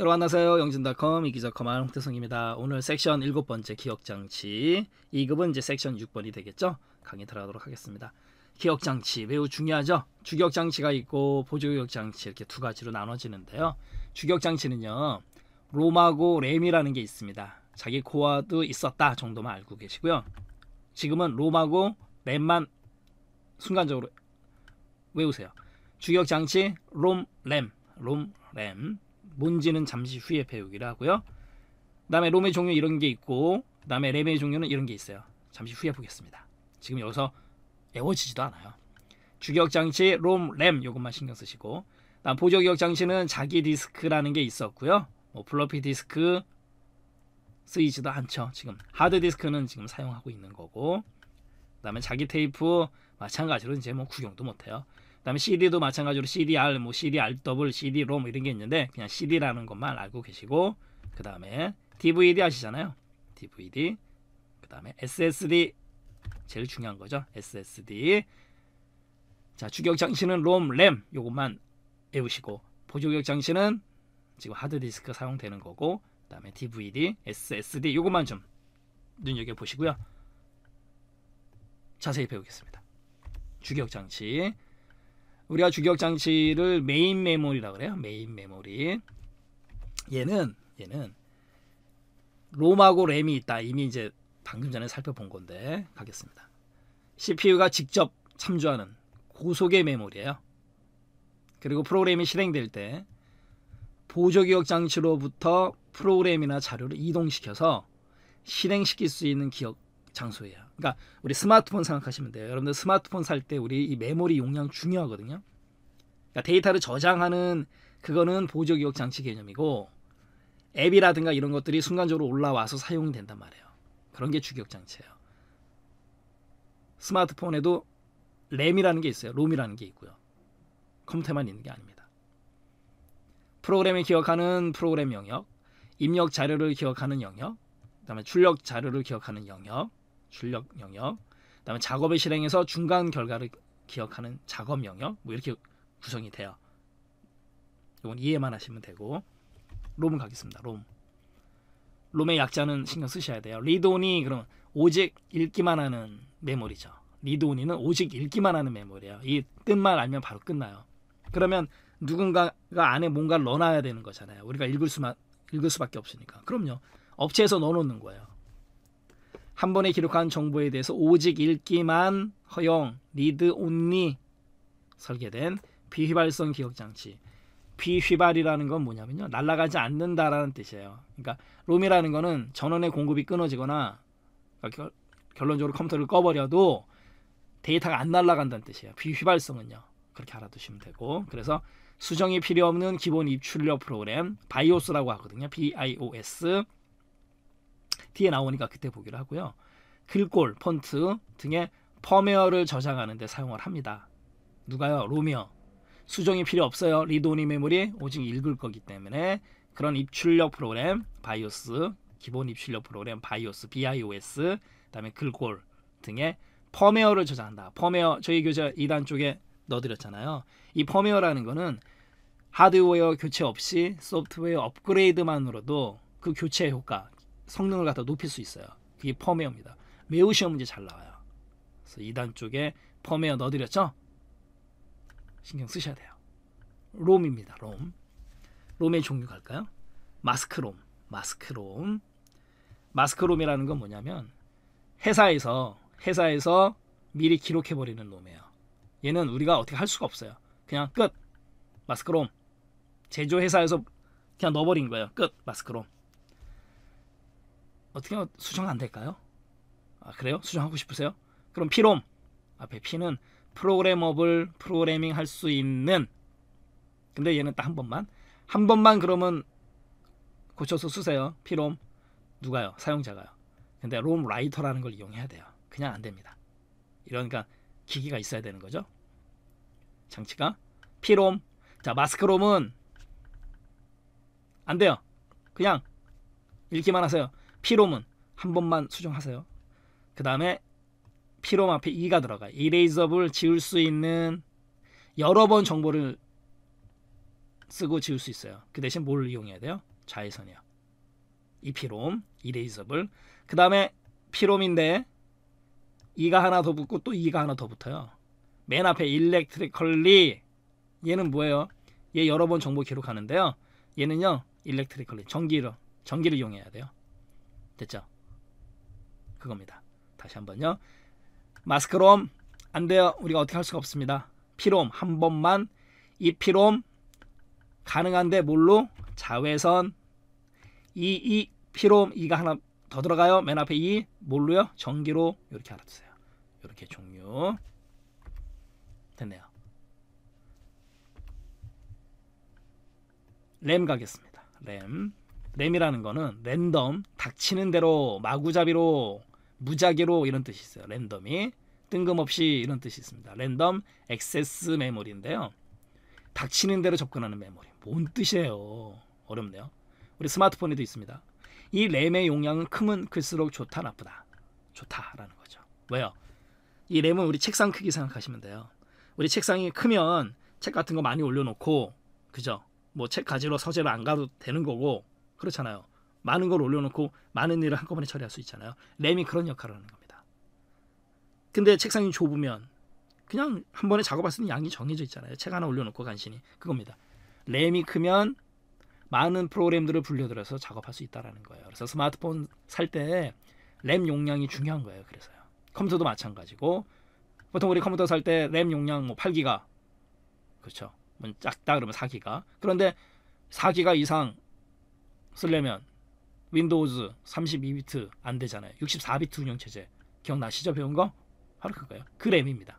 여러분 안녕하세요. 영진닷컴 이기자컴 아홍태성입니다. 오늘 섹션 일곱 번째 기억장치 2급은 이제 섹션 6번이 되겠죠. 강의 들어가도록 하겠습니다. 기억장치 매우 중요하죠. 주격장치가 있고 보조 기억 장치 이렇게 두 가지로 나눠지는데요. 주격장치는요. 로마고 램이라는 게 있습니다. 자기 코어도 있었다 정도만 알고 계시고요. 지금은 로마고 램만 순간적으로 외우세요. 주격장치 롬, 램, 롬, 램 뭔지는 잠시 후에 배우기로 하고요. 그 다음에 롬의 종류 이런 게 있고 그 다음에 램의 종류는 이런 게 있어요. 잠시 후에 보겠습니다. 지금 여기서 애워지지도 않아요. 주격 장치 롬, 램 이것만 신경 쓰시고 다음 보조격 장치는 자기 디스크라는 게 있었고요. 뭐 플러피 디스크 쓰이지도 않죠. 지금 하드 디스크는 지금 사용하고 있는 거고 그다음에 자기 테이프 마찬가지로 이제 뭐 구경도 못해요. 그다음에 CD도 마찬가지로 CDR, 뭐 CDRW, CD-ROM 이런 게 있는데 그냥 CD라는 것만 알고 계시고 그다음에 DVD 아시잖아요. DVD. 그다음에 SSD 제일 중요한 거죠. SSD. 자, 주격 장치는 롬, 램 요것만 외우시고 보조격 장치는 지금 하드디스크 사용되는 거고 그다음에 DVD, SSD 요것만 좀 눈여겨 보시고요. 자세히 배우겠습니다. 주격 장치 우리가 주격 장치를 메인 메모리라 고 그래요. 메인 메모리. 얘는 얘는 롬하고 램이 있다. 이미 이제 방금 전에 살펴본 건데 가겠습니다. CPU가 직접 참조하는 고속의 메모리예요. 그리고 프로그램이 실행될 때 보조 기억 장치로부터 프로그램이나 자료를 이동시켜서 실행시킬 수 있는 기억 장소예요. 그러니까 우리 스마트폰 생각하시면 돼요. 여러분들 스마트폰 살 때 우리 이 메모리 용량 중요하거든요. 그러니까 데이터를 저장하는 그거는 보조 기억 장치 개념이고 앱이라든가 이런 것들이 순간적으로 올라와서 사용이 된단 말이에요. 그런 게 주기억 장치예요. 스마트폰에도 램이라는 게 있어요. 롬이라는 게 있고요. 컴퓨터만 있는 게 아닙니다. 프로그램을 기억하는 프로그램 영역, 입력 자료를 기억하는 영역, 그다음에 출력 자료를 기억하는 영역, 출력 영역, 그다음에 작업을 실행해서 중간 결과를 기억하는 작업 영역, 뭐 이렇게 구성이 돼요. 이건 이해만 하시면 되고 롬을 가겠습니다. 롬. 롬의 약자는 신경 쓰셔야 돼요. 리드온이 그럼 오직 읽기만 하는 메모리죠. 리드온이는 오직 읽기만 하는 메모리예요. 이 뜻만 알면 바로 끝나요. 그러면 누군가가 안에 뭔가를 넣어놔야 되는 거잖아요. 우리가 읽을 수만 읽을 수밖에 없으니까. 그럼요. 업체에서 넣어놓는 거예요. 한 번에 기록한 정보에 대해서 오직 읽기만 허용, 리드 온리 설계된 비휘발성 기억장치. 비휘발이라는 건 뭐냐면요. 날아가지 않는다라는 뜻이에요. 그러니까 롬이라는 거는 전원의 공급이 끊어지거나 그러니까 결론적으로 컴퓨터를 꺼버려도 데이터가 안 날아간다는 뜻이에요. 비휘발성은요. 그렇게 알아두시면 되고 그래서 수정이 필요 없는 기본 입출력 프로그램 바이오스라고 하거든요. BIOS 뒤에 나오니까 그때 보기로 하고요. 글꼴, 폰트 등의 펌웨어를 저장하는 데 사용을 합니다. 누가요? 로미어. 수정이 필요 없어요. 리드온리 메모리 오직 읽을 거기 때문에 그런 입출력 프로그램 바이오스 기본 입출력 프로그램 바이오스 BIOS 그다음에 글꼴 등의 펌웨어를 저장한다. 펌웨어 저희 교재 2단 쪽에 넣어드렸잖아요. 이 펌웨어라는 거는 하드웨어 교체 없이 소프트웨어 업그레이드만으로도 그 교체 효과, 성능을 갖다 높일 수 있어요. 그게 펌웨어입니다. 매우 시험 문제 잘 나와요. 그래서 2단 쪽에 펌웨어 넣어드렸죠? 신경 쓰셔야 돼요. 롬입니다. 롬. 롬의 종류 갈까요? 마스크롬. 마스크롬. 마스크롬이라는 건 뭐냐면 회사에서 회사에서 미리 기록해 버리는 롬이에요. 얘는 우리가 어떻게 할 수가 없어요. 그냥 끝. 마스크롬. 제조회사에서 그냥 넣어버린 거예요. 끝. 마스크롬. 어떻게 수정 안 될까요? 아, 그래요? 수정하고 싶으세요? 그럼 피롬 앞에 피는 프로그래머블 프로그래밍 할 수 있는 근데 얘는 딱 한 번만 한 번만 그러면 고쳐서 쓰세요. 피롬 누가요? 사용자가요. 근데 롬 라이터라는 걸 이용해야 돼요. 그냥 안 됩니다. 이러니까 기기가 있어야 되는 거죠. 장치가 피롬 자 마스크롬은 안 돼요. 그냥 읽기만 하세요. 피롬은 한 번만 수정하세요. 그 다음에 피롬 앞에 2가 들어가. 요 이레이저블 지울 수 있는 여러 번 정보를 쓰고 지울 수 있어요. 그 대신 뭘 이용해야 돼요? 자외선이요. 이 피롬, 이레이저블. 그 다음에 피롬인데 2가 하나 더 붙고 또 2가 하나 더 붙어요. 맨 앞에 일렉트리컬리 얘는 뭐예요? 얘 여러 번 정보 기록하는데요. 얘는요. 일렉트리컬리 전기로 전기를 이용해야 돼요. 됐죠? 그겁니다. 다시 한번요. 마스크롬 안 돼요. 우리가 어떻게 할 수가 없습니다. 피롬 한 번만 이 피롬 가능한데 뭘로 자외선 이이 피롬 이가 하나 더 들어가요. 맨 앞에 이 뭘로요? 전기로 이렇게 알아두세요. 이렇게 종류 됐네요. 램 가겠습니다. 램 램이라는 거는 랜덤 닥치는 대로 마구잡이로 무작위로 이런 뜻이 있어요. 랜덤이 뜬금없이 이런 뜻이 있습니다. 랜덤 액세스 메모리인데요. 닥치는 대로 접근하는 메모리. 뭔 뜻이에요? 어렵네요. 우리 스마트폰에도 있습니다. 이 램의 용량은 크면 클수록 좋다 나쁘다. 좋다라는 거죠. 왜요? 이 램은 우리 책상 크기 생각하시면 돼요. 우리 책상이 크면 책 같은 거 많이 올려놓고 그죠? 뭐 책 가지러 서재를 안 가도 되는 거고 그렇잖아요. 많은 걸 올려놓고 많은 일을 한꺼번에 처리할 수 있잖아요. 램이 그런 역할을 하는 겁니다. 근데 책상이 좁으면 그냥 한 번에 작업할 수 있는 양이 정해져 있잖아요. 책 하나 올려놓고 간신히 그겁니다. 램이 크면 많은 프로그램들을 불려들여서 작업할 수 있다라는 거예요. 그래서 스마트폰 살 때 램 용량이 중요한 거예요. 그래서요. 컴퓨터도 마찬가지고 보통 우리 컴퓨터 살 때 램 용량 뭐 8기가 그렇죠. 뭐 작다 그러면 4기가 그런데 4기가 이상 쓰려면 윈도우즈 32비트 안 되잖아요. 64비트 운영체제 기억나시죠? 배운 거? 바로 그거예요. 그램입니다.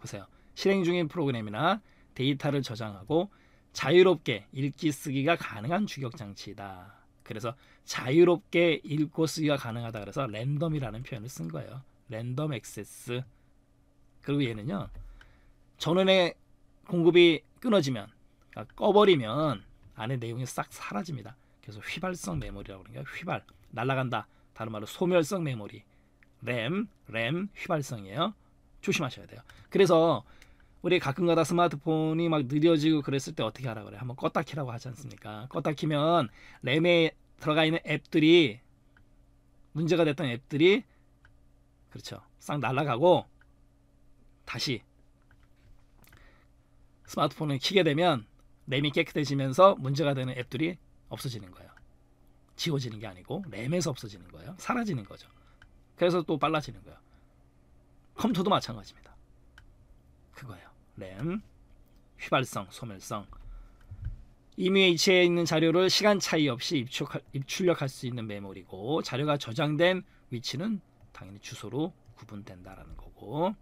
보세요. 실행 중인 프로그램이나 데이터를 저장하고 자유롭게 읽기 쓰기가 가능한 주격 장치이다. 그래서 자유롭게 읽고 쓰기가 가능하다 그래서 랜덤이라는 표현을 쓴 거예요. 랜덤 액세스. 그리고 얘는요. 전원의 공급이 끊어지면 그러니까 꺼버리면 안에 내용이 싹 사라집니다. 그래서 휘발성 메모리라고 그러는 거 휘발, 날아간다. 다른 말로 소멸성 메모리. 램, 램, 휘발성이에요. 조심하셔야 돼요. 그래서 우리 가끔가다 스마트폰이 막 느려지고 그랬을 때 어떻게 하라 그래요? 한번 껐다 키라고 하지 않습니까? 껐다 키면 램에 들어가 있는 앱들이 문제가 됐던 앱들이 그렇죠. 싹 날아가고 다시 스마트폰을 키게 되면 램이 깨끗해지면서 문제가 되는 앱들이 없어지는 거예요. 지워지는 게 아니고 램에서 없어지는 거예요. 사라지는 거죠. 그래서 또 빨라지는 거예요. 컴퓨터도 마찬가지입니다. 그거예요. 램, 휘발성, 소멸성. 임의 위치에 있는 자료를 시간 차이 없이 입출 입출력할 수 있는 메모리고 자료가 저장된 위치는 당연히 주소로 구분된다라는 거고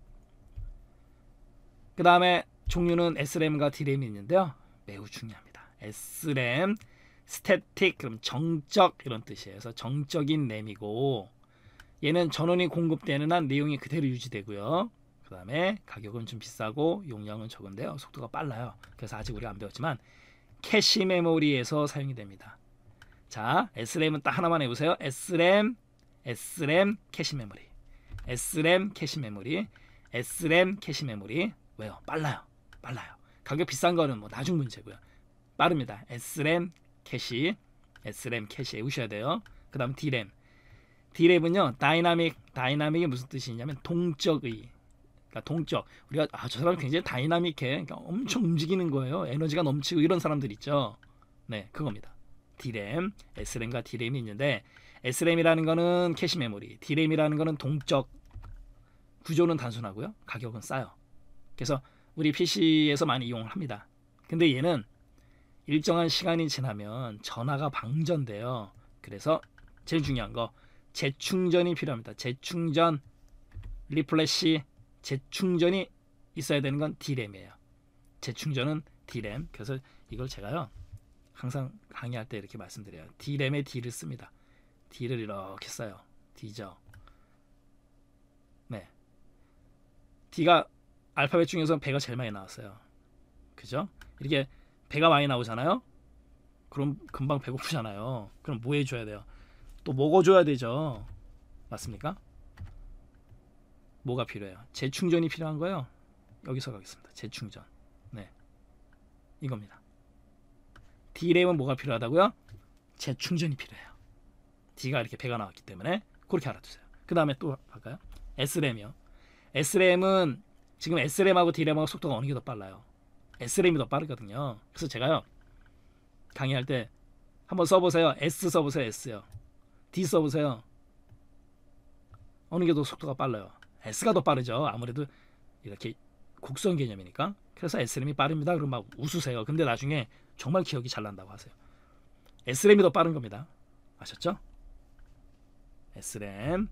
그 다음에 종류는 SRAM과 DRAM이 있는데요. 매우 중요합니다. S램, 스태틱 그럼 정적 이런 뜻이에요. 그래서 정적인 램이고 얘는 전원이 공급되는 한 내용이 그대로 유지되고요. 그 다음에 가격은 좀 비싸고 용량은 적은데요. 속도가 빨라요. 그래서 아직 우리가 안 배웠지만 캐시 메모리에서 사용이 됩니다. 자, SRAM은 딱 하나만 해보세요. SRAM, SRAM 캐시 메모리. SRAM 캐시 메모리. SRAM 캐시 메모리. 왜요? 빨라요. 빨라요. 가격 비싼 거는 뭐 나중 문제고요. 빠릅니다. s m 캐시 s m 캐시 외우셔야 돼요. 그 다음 D램 D램은요 다이나믹 다이나믹이 무슨 뜻이냐면 동적의 그러니까 동적 우리가 아 저 사람 굉장히 다이나믹해 그러니까 엄청 움직이는 거예요 에너지가 넘치고 이런 사람들 있죠 네 그겁니다 D램 s m 과 D램이 있는데 S램이라는 거는 캐시 메모리 D램이라는 거는 동적 구조는 단순하고요 가격은 싸요 그래서 우리 PC에서 많이 이용을 합니다. 근데 얘는 일정한 시간이 지나면 전화가 방전돼요. 그래서 제일 중요한 거 재충전이 필요합니다. 재충전, 리플래시, 재충전이 있어야 되는 건 D램이에요. 재충전은 D램. 그래서 이걸 제가요 항상 강의할 때 이렇게 말씀드려요. D램에 D를 씁니다. D를 이렇게 써요. D죠. 네. D가 알파벳 중에서 배가 제일 많이 나왔어요. 그죠? 이렇게 배가 많이 나오잖아요. 그럼 금방 배고프잖아요. 그럼 뭐 해줘야 돼요? 또 먹어줘야 되죠. 맞습니까? 뭐가 필요해요? 재충전이 필요한 거예요. 여기서 가겠습니다. 재충전. 네, 이겁니다. D램은 뭐가 필요하다고요? 재충전이 필요해요. D가 이렇게 배가 나왔기 때문에 그렇게 알아두세요. 그 다음에 또 할까요? S램이요. S램은 지금 s r m 하고 d l m 하고 속도가 어느 게 더 빨라요? s r m 이더 빠르거든요. 그래서 제가요 강의할 때 한번 써보세요. S 써보세요. S요. D 써보세요. 어느 게 더 속도가 빨라요? S가 더 빠르죠. 아무래도 이렇게 곡선 개념이니까. 그래서 s r m 이 빠릅니다. 그럼 막 웃으세요. 근데 나중에 정말 기억이 잘 난다고 하세요. s r m 이더 빠른 겁니다. 아셨죠? s r m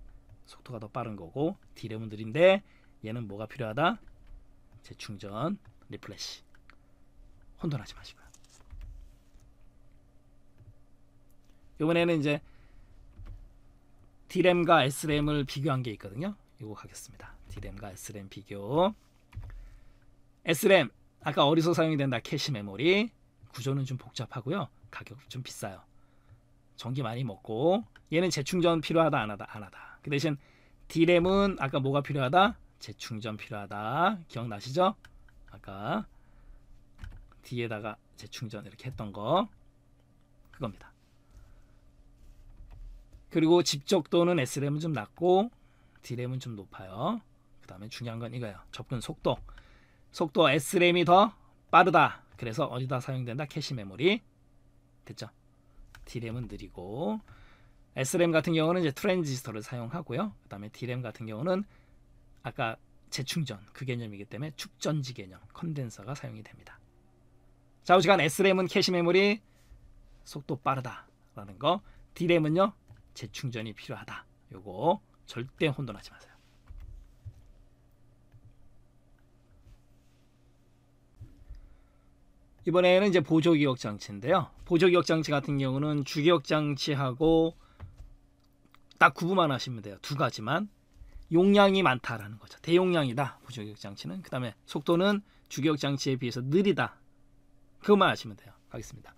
속도가 더 빠른 거고 d l m 들인데 얘는 뭐가 필요하다? 재충전, 리플래시. 혼돈하지 마시고요. 이번에는 이제 D램과 S램을 비교한 게 있거든요. 이거 가겠습니다 D램과 S램 비교. S램 아까 어디서 사용이 된다 캐시 메모리 구조는 좀 복잡하고요. 가격 좀 비싸요. 전기 많이 먹고 얘는 재충전 필요하다 안 하다 안 하다. 그 대신 D램은 아까 뭐가 필요하다? 재충전 필요하다. 기억나시죠? 아까 뒤에다가 재충전 이렇게 했던 거 그겁니다. 그리고 집적도는 s m 은좀 낮고 d m 은좀 높아요. 그 다음에 중요한 건 이거예요. 접근 속도. 속도 s m 이더 빠르다. 그래서 어디다 사용된다? 캐시 메모리. 됐죠? d m 은 느리고 s m 같은 경우는 이제 트랜지스터를 사용하고요. 그 다음에 d m 같은 경우는 아까 재충전 그 개념이기 때문에 축전지 개념 컨덴서가 사용이 됩니다. 좌우지간 S램은 캐시 메모리 속도 빠르다라는 거 D램은요 재충전이 필요하다. 요거 절대 혼돈하지 마세요. 이번에는 이제 보조 기억 장치인데요. 보조 기억 장치 같은 경우는 주기억 장치하고 딱 구분만 하시면 돼요. 두 가지만. 용량이 많다라는 거죠. 대용량이다. 무주격 장치는. 그 다음에 속도는 주격 장치에 비해서 느리다. 그것만 아시면 돼요. 가겠습니다.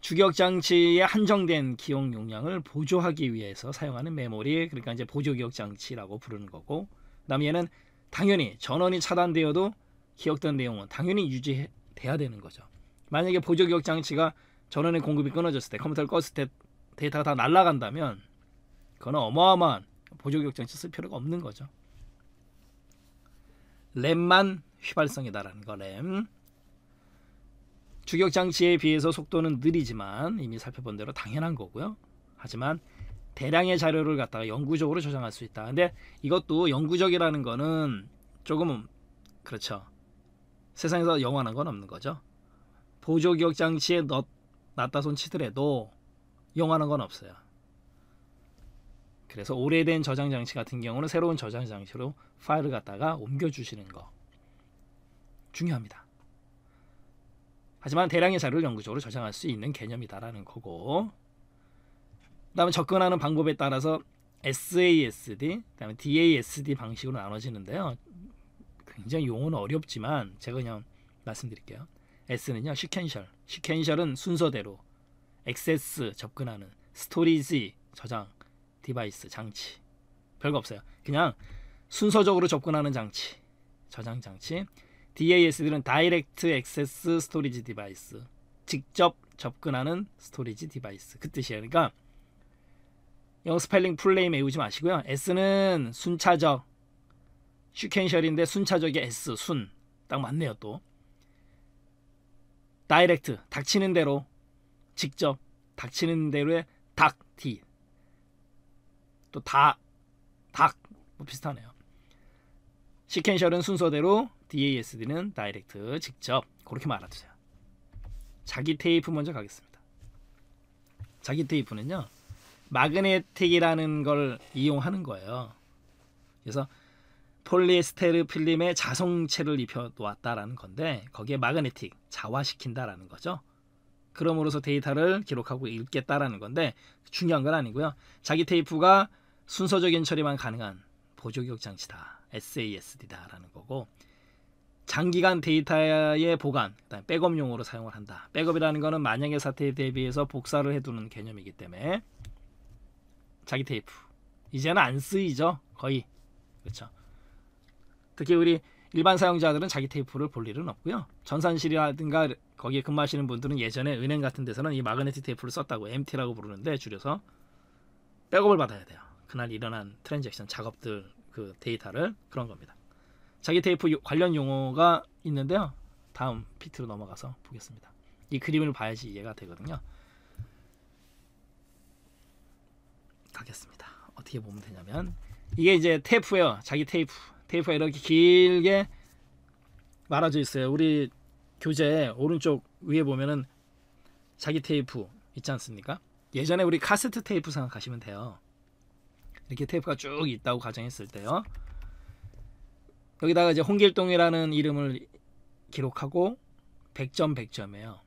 주격 장치에 한정된 기억 용량을 보조하기 위해서 사용하는 메모리, 그러니까 이제 보조 기억 장치라고 부르는 거고, 그다음에 얘는 당연히 전원이 차단되어도 기억된 내용은 당연히 유지돼야 되는 거죠. 만약에 보조 기억 장치가 전원의 공급이 끊어졌을 때, 컴퓨터를 껐을 때 데이터가 다 날아간다면, 그건 어마어마한 보조격정치 쓸 필요가 없는 거죠. 램만 휘발성이다라는 거 램. 주격장치에 비해서 속도는 느리지만 이미 살펴본 대로 당연한 거고요. 하지만 대량의 자료를 갖다가 영구적으로 저장할 수 있다. 근데 이것도 영구적이라는 거는 조금 그렇죠. 세상에서 영원한 건 없는 거죠. 보조격장치에 넣, 놨다 손치더라도 영원한 건 없어요. 그래서 오래된 저장 장치 같은 경우는 새로운 저장 장치로 파일을 갖다가 옮겨 주시는 거 중요합니다. 하지만 대량의 자료를 영구적으로 저장할 수 있는 개념이다라는 거고 그다음에 접근하는 방법에 따라서 SASD, 그다음에 DASD 방식으로 나눠지는데요. 굉장히 용어는 어렵지만 제가 그냥 말씀드릴게요. S는요, 시퀀셜. 시퀀셜은 순서대로 액세스 접근하는 스토리지 저장 디바이스 장치 별거 없어요. 그냥 순서적으로 접근하는 장치 저장 장치 DAS들은 다이렉트 액세스 스토리지 디바이스 직접 접근하는 스토리지 디바이스 그 뜻이에요. 그러니까 영어 스펠링 풀네임 외우지 마시고요. S는 순차적 슈켄셜인데 순차적이 S 순 딱 맞네요 또 다이렉트 닥치는 대로 직접 닥치는 대로의 닥 T 또 다, 닭, 뭐 비슷하네요. 시퀀셜은 순서대로 DASD는 다이렉트 직접 그렇게 말아주세요 자기 테이프 먼저 가겠습니다. 자기 테이프는요. 마그네틱이라는 걸 이용하는 거예요. 그래서 폴리에스테르 필름에 자성체를 입혀 놓았다라는 건데 거기에 마그네틱 자화시킨다라는 거죠. 그럼으로써 데이터를 기록하고 읽겠다라는 건데 중요한 건 아니고요. 자기 테이프가 순서적인 처리만 가능한 보조 기억 장치다. SASD다라는 거고 장기간 데이터의 보관, 그다음 백업용으로 사용을 한다. 백업이라는 거는 만약의 사태에 대비해서 복사를 해두는 개념이기 때문에 자기 테이프 이제는 안 쓰이죠 거의 그렇죠. 특히 우리 일반 사용자들은 자기 테이프를 볼 일은 없고요. 전산실이라든가 거기에 근무하시는 분들은 예전에 은행 같은 데서는 이 마그네틱 테이프를 썼다고 MT라고 부르는데 줄여서 백업을 받아야 돼요. 그날 일어난 트랜잭션 작업들 그 데이터를 그런 겁니다. 자기 테이프 관련 용어가 있는데요. 다음 피트로 넘어가서 보겠습니다. 이 그림을 봐야지 이해가 되거든요. 가겠습니다. 어떻게 보면 되냐면 이게 이제 테이프예요. 자기 테이프. 테이프가 이렇게 길게 말아져 있어요. 우리 교재 오른쪽 위에 보면은 자기 테이프 있지 않습니까? 예전에 우리 카세트 테이프 생각하시면 돼요. 이렇게 테이프가 쭉 있다고 가정했을 때요. 여기다가 이제 홍길동이라는 이름을 기록하고 100점 100점이에요.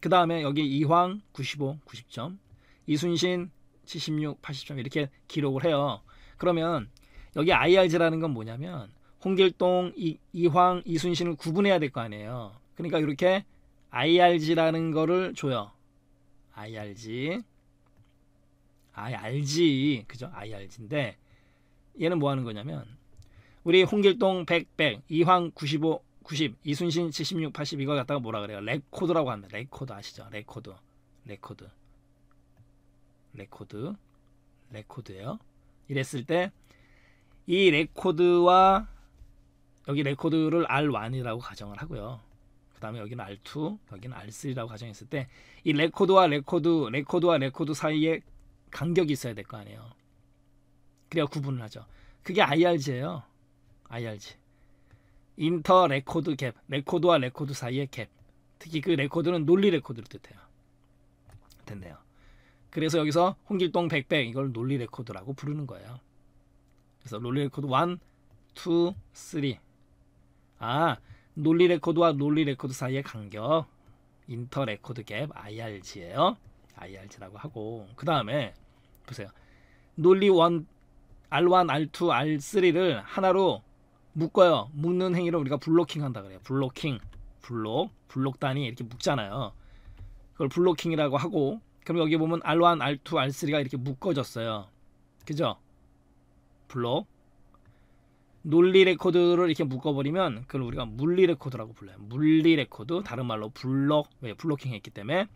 그 다음에 여기 이황 95, 90점, 이순신 76, 80점 이렇게 기록을 해요. 그러면 여기 IRG라는 건 뭐냐면 홍길동, 이, 이황, 이순신을 구분해야 될 거 아니에요. 그러니까 이렇게 IRG라는 거를 줘요. IRG. IRG. 그죠? IRG인데 얘는 뭐 하는 거냐면 우리 홍길동 100, 100, 이황 95, 90, 이순신 76, 80 이거 갖다가 뭐라 그래요? 레코드라고 합니다. 레코드 아시죠? 레코드. 레코드. 레코드. 레코드예요. 이랬을 때이 레코드와 여기 레코드를 R1이라고 가정을 하고요. 그 다음에 여기는 R2, 여기는 R3라고 가정했을 때 이 레코드와 레코드, 레코드와 레코드 사이에 간격이 있어야 될 거 아니에요. 그래야 구분을 하죠. 그게 IRG예요. IRG. 인터 레코드 갭, 레코드와 레코드 사이의 갭. 특히 그 레코드는 논리 레코드를 뜻해요. 된대요. 그래서 여기서 홍길동 백백 이걸 논리 레코드라고 부르는 거예요. 그래서 롤리 레코드 1, 2, 3. 아, 논리 레코드와 논리 레코드 사이의 간격. 인터 레코드 갭 i r g 에요 IRG라고 하고 그 다음에 보세요. 논리 1, R1, R2, R3를 하나로 묶어요. 묶는 행위를 우리가 블로킹 한다 그래요. 블로킹, 블록, 블록 단위 이렇게 묶잖아요. 그걸 블로킹이라고 하고 그럼 여기 보면 R1, R2, R3가 이렇게 묶어졌어요. 그죠? 블록 논리 레코드를 이렇게 묶어버리면 그걸 우리가 물리 레코드라고 불러요. 물리 레코드 다른 말로 블럭 왜 예, 블로킹 했기 때문에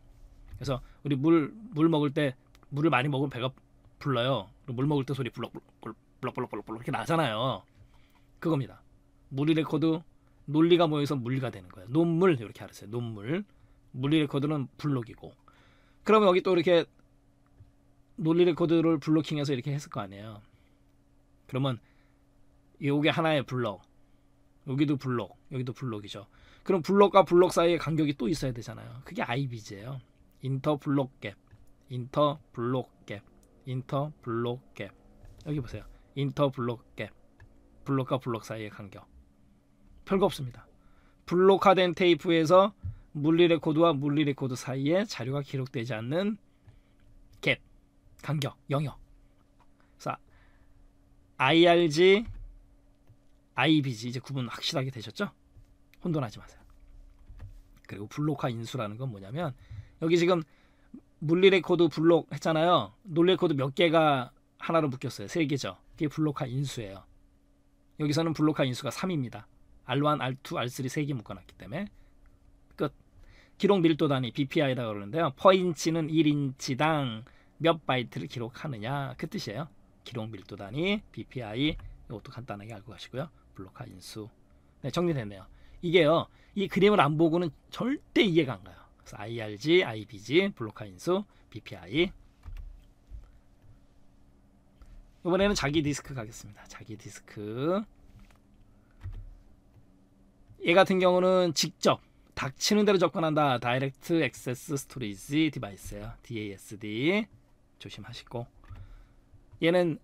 그래서 우리 물물 물 먹을 때 물을 많이 먹으면 배가 불러요. 물 먹을 때 소리 블럭 블럭 블럭 블럭 블럭 이렇게 나잖아요. 그겁니다. 물리 레코드 논리가 모여서 물리가 되는 거예요. 논물 이렇게 알았어요. 논물 물리 레코드는 블록이고 그러면 여기 또 이렇게 논리 레코드를 블로킹해서 이렇게 했을 거 아니에요. 그러면 요게 하나의 블록, 여기도 블록, 여기도 블록이죠. 그럼 블록과 블록 사이의 간격이 또 있어야 되잖아요. 그게 IBG예요. 인터 블록 갭, 인터 블록 갭, 인터 블록 갭. 여기 보세요. 인터 블록 갭, 블록과 블록 사이의 간격. 별거 없습니다. 블록화된 테이프에서 물리 레코드와 물리 레코드 사이에 자료가 기록되지 않는 갭, 간격, 영역. IRG, IBG 이제 구분 확실하게 되셨죠? 혼돈하지 마세요. 그리고 블록화 인수라는 건 뭐냐면 여기 지금 물리 레코드 블록 했잖아요. 논 레코드 몇 개가 하나로 묶였어요. 세 개죠. 그게 블록화 인수예요. 여기서는 블록화 인수가 3입니다. R1, R2, R3 세개 묶어놨기 때문에 끝. 기록 밀도 단위 BPI라고 그러는데요. 퍼인치는 1인치당 몇 바이트를 기록하느냐 그 뜻이에요. 기록 밀도 단위, BPI 이것도 간단하게 알고 가시고요. 블록화 인수. 네, 정리됐네요. 이게요. 이 그림을 안 보고는 절대 이해가 안 가요. 그래서 IRG, IBG, 블록화 인수, BPI. 이번에는 자기 디스크 가겠습니다. 자기 디스크. 얘 같은 경우는 직접 닥치는 대로 접근한다. 다이렉트 액세스 스토리지 디바이스예요. DASD. 조심하시고. 얘는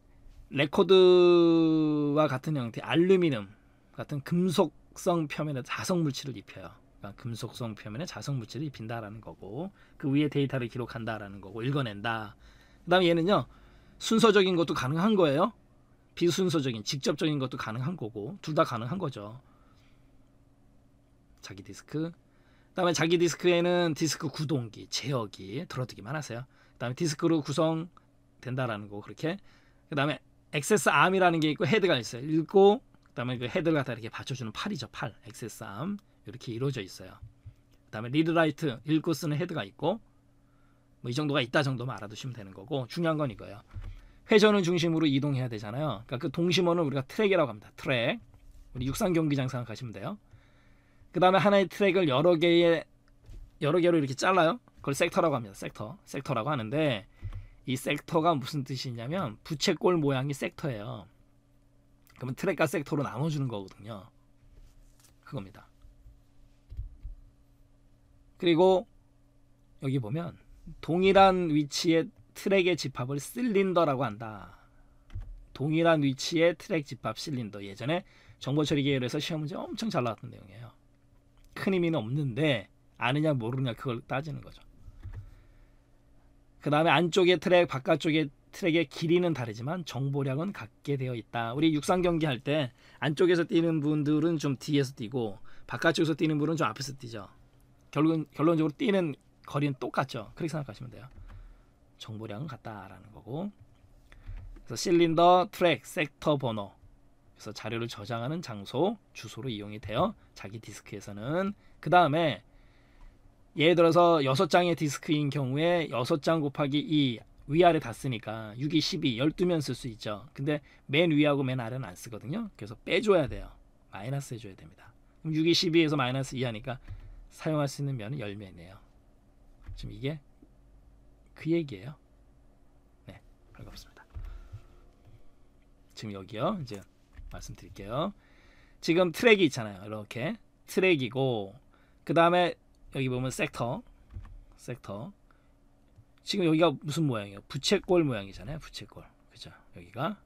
레코드와 같은 형태 알루미늄 같은 금속성 표면에 자석 물질을 입혀요. 그러니까 금속성 표면에 자석 물질을 입힌다라는 거고 그 위에 데이터를 기록한다라는 거고 읽어낸다. 그다음에 얘는요 순서적인 것도 가능한 거예요. 비순서적인 직접적인 것도 가능한 거고 둘 다 가능한 거죠. 자기 디스크. 그다음에 자기 디스크에는 디스크 구동기, 제어기 들어뜨기만 하세요. 그다음에 디스크로 구성 된다라는 거 그렇게 그 다음에 액세스 암이라는 게 있고 헤드가 있어요. 읽고 그 다음에 그 헤드를 갖다 이렇게 받쳐주는 팔이죠. 팔 액세스 암 이렇게 이루어져 있어요. 그 다음에 리드라이트 읽고 쓰는 헤드가 있고 뭐 이 정도가 있다 정도만 알아두시면 되는 거고 중요한 건 이거예요. 회전을 중심으로 이동해야 되잖아요. 그러니까 그 동심원을 우리가 트랙이라고 합니다. 트랙 우리 육상 경기장 생각하시면 돼요. 그 다음에 하나의 트랙을 여러 개의 여러 개로 이렇게 잘라요. 그걸 섹터라고 합니다. 섹터 섹터라고 하는데 이 섹터가 무슨 뜻이냐면 부채꼴 모양이 섹터예요. 그러면 트랙과 섹터로 나눠주는 거거든요. 그겁니다. 그리고 여기 보면 동일한 위치의 트랙의 집합을 실린더라고 한다. 동일한 위치의 트랙 집합 실린더. 예전에 정보처리 계열에서 시험 문제 엄청 잘 나왔던 내용이에요. 큰 의미는 없는데 아느냐 모르냐 그걸 따지는 거죠. 그 다음에 안쪽의 트랙, 바깥쪽의 트랙의 길이는 다르지만 정보량은 같게 되어 있다. 우리 육상 경기 할 때 안쪽에서 뛰는 분들은 좀 뒤에서 뛰고 바깥쪽에서 뛰는 분은 좀 앞에서 뛰죠. 결론 결론적으로 뛰는 거리는 똑같죠. 그렇게 생각하시면 돼요. 정보량은 같다라는 거고. 그래서 실린더, 트랙, 섹터 번호. 그래서 자료를 저장하는 장소, 주소로 이용이 되어 자기 디스크에서는 그 다음에 예를 들어서 6장의 디스크인 경우에 6장 곱하기 2 위아래 다 쓰니까 6이 12, 12면 쓸 수 있죠. 근데 맨 위하고 맨 아래는 안 쓰거든요. 그래서 빼줘야 돼요. 마이너스 해줘야 됩니다. 6이 12에서 마이너스 2 하니까 사용할 수 있는 면은 10면이에요. 지금 이게 그 얘기예요. 네, 별거 없습니다. 지금 여기요. 이제 말씀드릴게요. 지금 트랙이 있잖아요. 이렇게 트랙이고 그 다음에 여기 보면 섹터 섹터 지금 여기가 무슨 모양이에요? 부채꼴 모양이잖아요. 부채꼴. 그죠? 여기가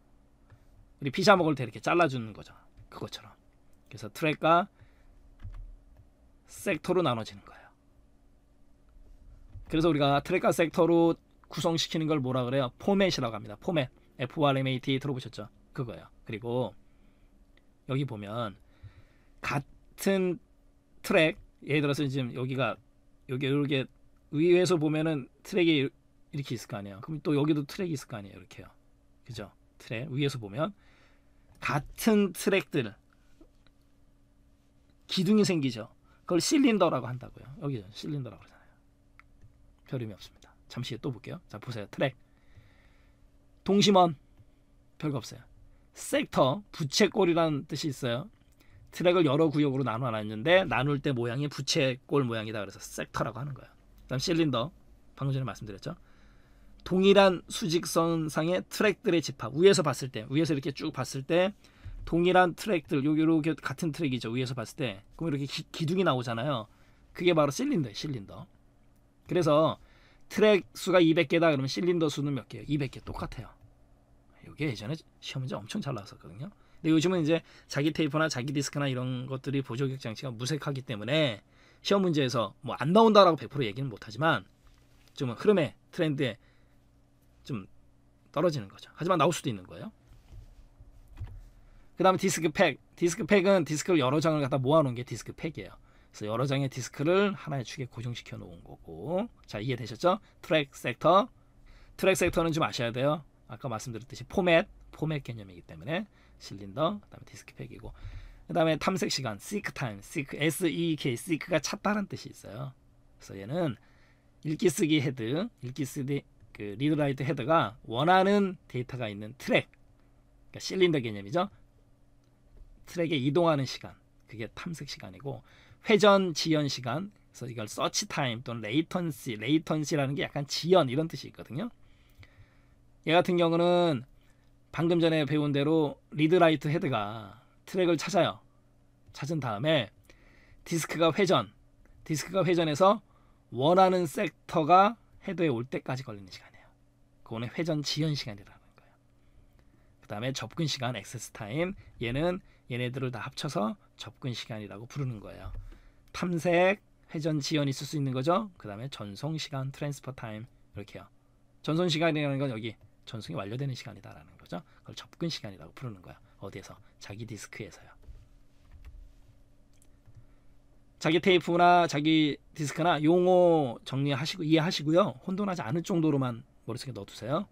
우리 피자 먹을 때 이렇게 잘라주는 거죠. 그것처럼. 그래서 트랙과 섹터로 나눠지는 거예요. 그래서 우리가 트랙과 섹터로 구성시키는 걸 뭐라 그래요? 포맷이라고 합니다. 포맷. FRMAT 들어보셨죠? 그거예요. 그리고 여기 보면 같은 트랙 예를 들어서 지금 여기가 여기 이렇게 위에서 보면은 트랙이 이렇게 있을 거 아니에요. 그럼 또 여기도 트랙이 있을 거 아니에요. 이렇게요. 그죠? 트랙 위에서 보면 같은 트랙들 기둥이 생기죠. 그걸 실린더라고 한다고요. 여기죠. 실린더라고 그러잖아요. 별 의미 없습니다. 잠시 또 볼게요. 자 보세요. 트랙 동심원 별거 없어요. 섹터 부채꼴이라는 뜻이 있어요. 트랙을 여러 구역으로 나눠 놨는데 나눌 때 모양이 부채꼴 모양이다 그래서 섹터라고 하는 거예요. 그다음 실린더 방금 전에 말씀드렸죠. 동일한 수직선상의 트랙들의 집합 위에서 봤을 때 위에서 이렇게 쭉 봤을 때 동일한 트랙들 요기 이렇게 같은 트랙이죠 위에서 봤을 때 그럼 이렇게 기, 둥이 나오잖아요 그게 바로 실린더예요 실린더 그래서 트랙 수가 200개다 그러면 실린더 수는 몇 개예요 200개 똑같아요 이게 예전에 시험 문제 엄청 잘 나왔었거든요 근데 요즘은 이제 자기 테이프나 자기 디스크나 이런 것들이 보조격 장치가 무색하기 때문에 시험 문제에서 뭐 안 나온다라고 100% 얘기는 못하지만 좀 흐름에 트렌드에 좀 떨어지는 거죠. 하지만 나올 수도 있는 거예요. 그 다음에 디스크 팩. 디스크 팩은 디스크를 여러 장을 갖다 모아놓은 게 디스크 팩이에요. 그래서 여러 장의 디스크를 하나의 축에 고정시켜 놓은 거고. 자, 이해되셨죠? 트랙 섹터. 트랙 섹터는 좀 아셔야 돼요. 아까 말씀드렸듯이 포맷, 포맷 개념이기 때문에 실린더, 그다음에 디스크팩이고 그다음에 탐색 시간 seek time, seek S E E K seek가 찾다는 뜻이 있어요. 그래서 얘는 읽기 쓰기 헤드, 읽기 쓰기 그 리드 라이트 헤드가 원하는 데이터가 있는 트랙, 그러니까 실린더 개념이죠. 트랙에 이동하는 시간, 그게 탐색 시간이고 회전 지연 시간, 그래서 이걸 서치 타임 또는 레이턴시, 레이턴시라는 게 약간 지연 이런 뜻이 있거든요. 얘 같은 경우는 방금 전에 배운 대로 리드라이트 헤드가 트랙을 찾아요. 찾은 다음에 디스크가 회전, 디스크가 회전해서 원하는 섹터가 헤드에 올 때까지 걸리는 시간이에요. 그거는 회전 지연 시간이라는 거예요. 그 다음에 접근 시간, 액세스 타임. 얘는 얘네들을 다 합쳐서 접근 시간이라고 부르는 거예요. 탐색, 회전 지연 이 있을 수 있는 거죠. 그 다음에 전송 시간, 트랜스퍼 타임 이렇게요. 전송 시간이라는 건 여기 전송이 완료되는 시간이다라는 거죠. 그걸 접근 시간이라고 부르는 거야. 어디에서? 자기 디스크에서요. 자기 테이프나 자기 디스크나 용어 정리하시고 이해하시고요. 혼돈하지 않을 정도로만 머릿속에 넣어두세요.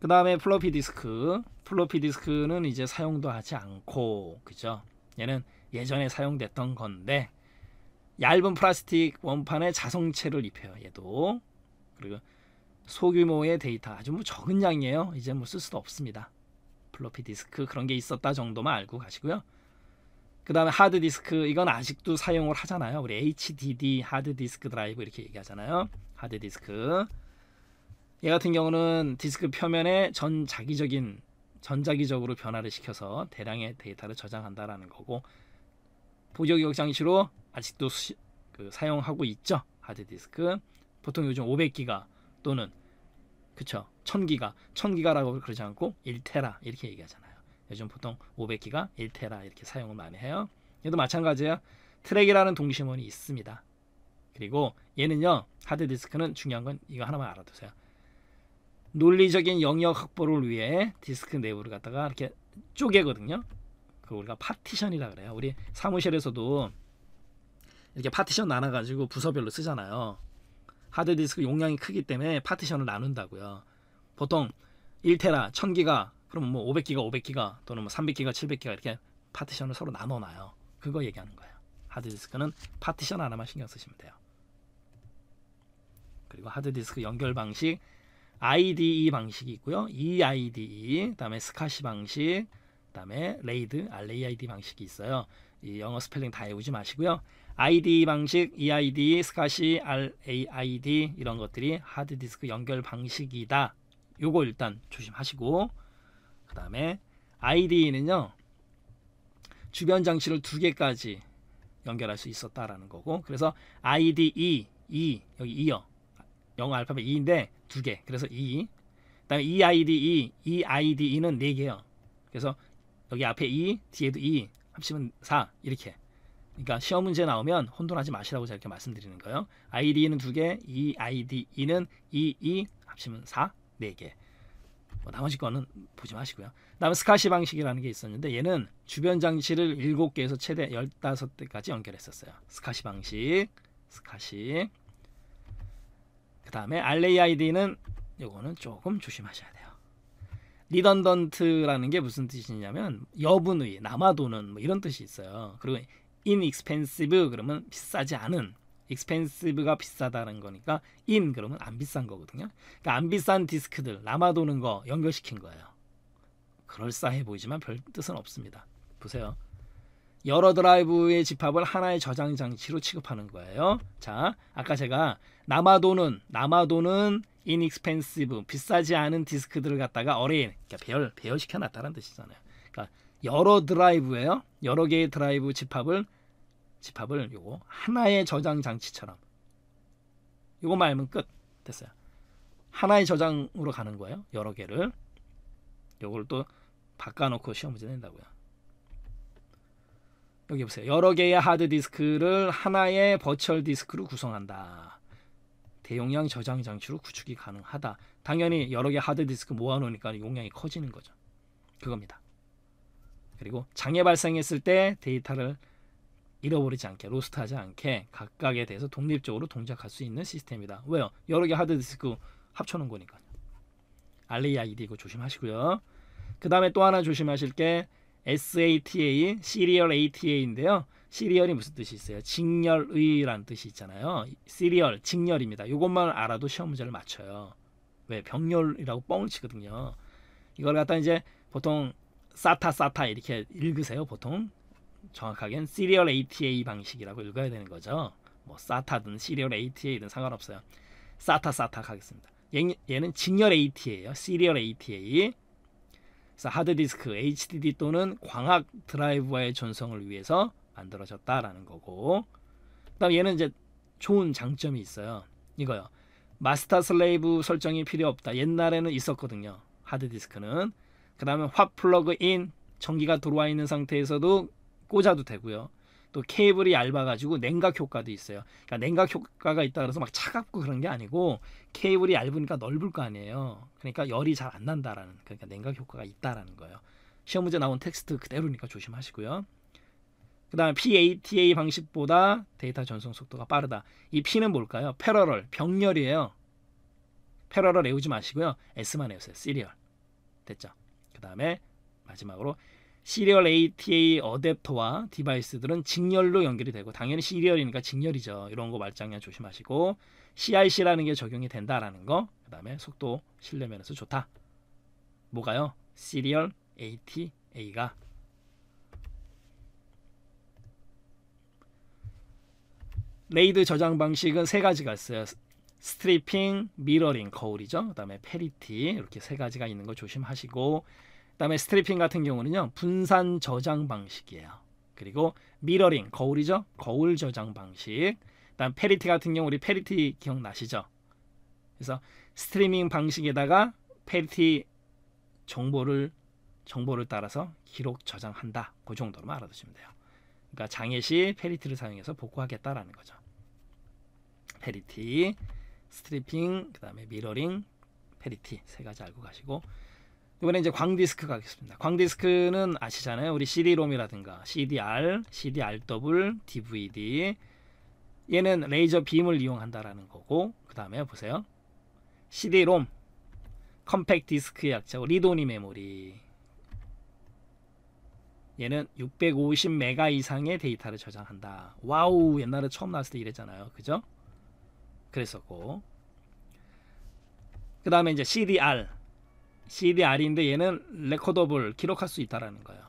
그 다음에 플로피 디스크. 플로피 디스크는 이제 사용도 하지 않고, 그죠? 얘는 예전에 사용됐던 건데, 얇은 플라스틱 원판에 자성체를 입혀요, 얘도. 그리고 소규모의 데이터 아주 뭐 적은 양이에요. 이제 뭐 쓸 수도 없습니다. 플로피 디스크 그런 게 있었다 정도만 알고 가시고요. 그 다음에 하드 디스크 이건 아직도 사용을 하잖아요. 우리 HDD 하드 디스크 드라이브 이렇게 얘기하잖아요. 하드 디스크 얘 같은 경우는 디스크 표면에 전자기적인 전자기적으로 변화를 시켜서 대량의 데이터를 저장한다라는 거고 보조 기억 장치로 아직도 수, 그, 사용하고 있죠. 하드 디스크 보통 요즘 500기가 또는 그쵸 천기가 천기가라고 그러지 않고 일테라 이렇게 얘기하잖아요. 요즘 보통 500기가 일테라 이렇게 사용을 많이 해요. 얘도 마찬가지예요. 트랙이라는 동심원이 있습니다. 그리고 얘는요 하드디스크는 중요한 건 이거 하나만 알아두세요. 논리적인 영역 확보를 위해 디스크 내부를 갖다가 이렇게 쪼개거든요. 그 우리가 파티션이라 그래요. 우리 사무실에서도 이렇게 파티션 나눠가지고 부서별로 쓰잖아요. 하드디스크 용량이 크기 때문에 파티션을 나눈다고요. 보통 1테라, 1000기가, 그러면 뭐 500기가, 500기가 또는 뭐 300기가, 700기가 이렇게 파티션을 서로 나눠놔요. 그거 얘기하는 거예요. 하드디스크는 파티션 하나만 신경 쓰시면 돼요. 그리고 하드디스크 연결 방식 IDE 방식이 있고요. EIDE, 그다음에 스카시 방식, 그다음에 레이드, RAID 방식이 있어요. 이 영어 스펠링 다 외우지 마시고요. ID 방식, EID, 스카시, RAID 이런 것들이 하드디스크 연결 방식이다. 요거 일단 조심하시고 그 다음에 ID는요. 주변 장치를 두 개까지 연결할 수 있었다라는 거고 그래서 IDE, E 여기 이요 영어 알파벳 E인데 두 개. 그래서 E. 그다음에 EIDE, EIDE는 네 개요. 그래서 여기 앞에 E, 뒤에도 E, 합치면 4 이렇게 그러니까 시험 문제 나오면 혼돈하지 마시라고 제가 이렇게 말씀드리는 거예요. ID는 두 개, E ID는 2, 2 합치면 4, 4개. 뭐 나머지 거는 보지 마시고요. 다음 스카시 방식이라는 게 있었는데 얘는 주변 장치를 7개에서 최대 15개까지 연결했었어요. 스카시 방식, 스카시. 그 다음에 RAID는 요거는 조금 조심하셔야 돼요. 리던던트라는 게 무슨 뜻이냐면 여분의 남아도는 뭐 이런 뜻이 있어요. 그리고 inexpensive 그러면 비싸지 않은 expensive가 비싸다는 거니까 in 그러면 안 비싼 거거든요. 그러니까 안 비싼 디스크들 남아도는 거 연결시킨 거예요. 그럴싸해 보이지만 별 뜻은 없습니다. 보세요. 여러 드라이브의 집합을 하나의 저장 장치로 취급하는 거예요. 자, 아까 제가 남아도는 남아도는 inexpensive 비싸지 않은 디스크들을 갖다가 어레인 그러니까 배열 배열시켜 놨다는 뜻이잖아요. 그러니까 여러 드라이브예요. 여러 개의 드라이브 집합을 집합을 요거 하나의 저장 장치처럼 요거말면끝 됐어요. 하나의 저장으로 가는 거예요. 여러 개를 요걸 또 바꿔놓고 시험 문제 낸다고요. 여기 보세요. 여러 개의 하드 디스크를 하나의 버츄얼 디스크로 구성한다. 대용량 저장 장치로 구축이 가능하다. 당연히 여러 개 하드디스크 모아놓으니까 용량이 커지는 거죠. 그겁니다. 그리고 장애 발생했을 때 데이터를 잃어버리지 않게 로스트하지 않게 각각에 대해서 독립적으로 동작할 수 있는 시스템이다. 왜요? 여러 개 하드디스크 합쳐놓은 거니까요. RAID 이거 조심하시고요. 그 다음에 또 하나 조심하실 게 SATA, 시리얼 ATA인데요. 시리얼이 무슨 뜻이 있어요? 직렬의란 뜻이 있잖아요. 시리얼, 직렬입니다. 이것만 알아도 시험 문제를 맞춰요. 왜? 병렬이라고 뻥을 치거든요. 이걸 갖다 이제 보통 사타 사타 이렇게 읽으세요. 보통 정확하게는 시리얼 ATA 방식이라고 읽어야 되는 거죠. 뭐 사타든 시리얼 ATA든 상관없어요. 사타 사타 가겠습니다. 얘, 는 직렬 ATA예요. 시리얼 ATA. 그래서 하드디스크, HDD 또는 광학 드라이브와의 전성을 위해서 만들어졌다라는 거고 그다음 얘는 이제 좋은 장점이 있어요. 이거요. 마스터 슬레이브 설정이 필요 없다. 옛날에는 있었거든요. 하드디스크는. 그 다음에 화 플러그인 전기가 들어와 있는 상태에서도 꽂아도 되고요. 또 케이블이 얇아가지고 냉각 효과도 있어요. 그러니까 냉각 효과가 있다 그래서 막 차갑고 그런 게 아니고 케이블이 얇으니까 넓을 거 아니에요. 그러니까 열이 잘 안 난다라는 그러니까 냉각 효과가 있다라는 거예요. 시험 문제 나온 텍스트 그대로니까 조심하시고요. 그 다음에 PATA 방식보다 데이터 전송 속도가 빠르다. 이 P는 뭘까요? 패러럴, 병렬이에요. 패러럴 외우지 마시고요. S만 외우세요. 시리얼. 됐죠? 그 다음에 마지막으로 시리얼 ATA 어댑터와 디바이스들은 직렬로 연결이 되고 당연히 시리얼이니까 직렬이죠. 이런 거 말장난 조심하시고 CIC라는 게 적용이 된다라는 거. 그 다음에 속도 신뢰면에서 좋다. 뭐가요? 시리얼 ATA가 레이드 저장 방식은 세 가지가 있어요. 스트리핑, 미러링, 거울이죠. 그다음에 페리티 이렇게 세 가지가 있는 거 조심하시고 그다음에 스트리핑 같은 경우는요. 분산 저장 방식이에요. 그리고 미러링, 거울이죠. 거울 저장 방식. 그다음 페리티 같은 경우 우리 페리티 기억나시죠? 그래서 스트리밍 방식에다가 페리티 정보를 정보를 따라서 기록 저장한다. 그 정도로만 알아두시면 돼요. 그러니까 장애 시 페리티를 사용해서 복구하겠다라는 거죠. 페리티, 스트리핑, 그다음에 미러링, 페리티 세 가지 알고 가시고 이번에 이제 광디스크 가겠습니다. 광디스크는 아시잖아요. 우리 c d 롬이라든가 CDR, CDRW, DVD 얘는 레이저 빔을 이용한다라는 거고 그 다음에 보세요. c d 롬 컴팩트 디스크의 약자고 리도니 메모리 얘는 650메가 이상의 데이터를 저장한다. 와우 옛날에 처음 나왔을 때 이랬잖아요. 그죠? 그랬었고 그 다음에 이제 CDR CDR인데 얘는 레코더블 기록할 수 있다라는 거예요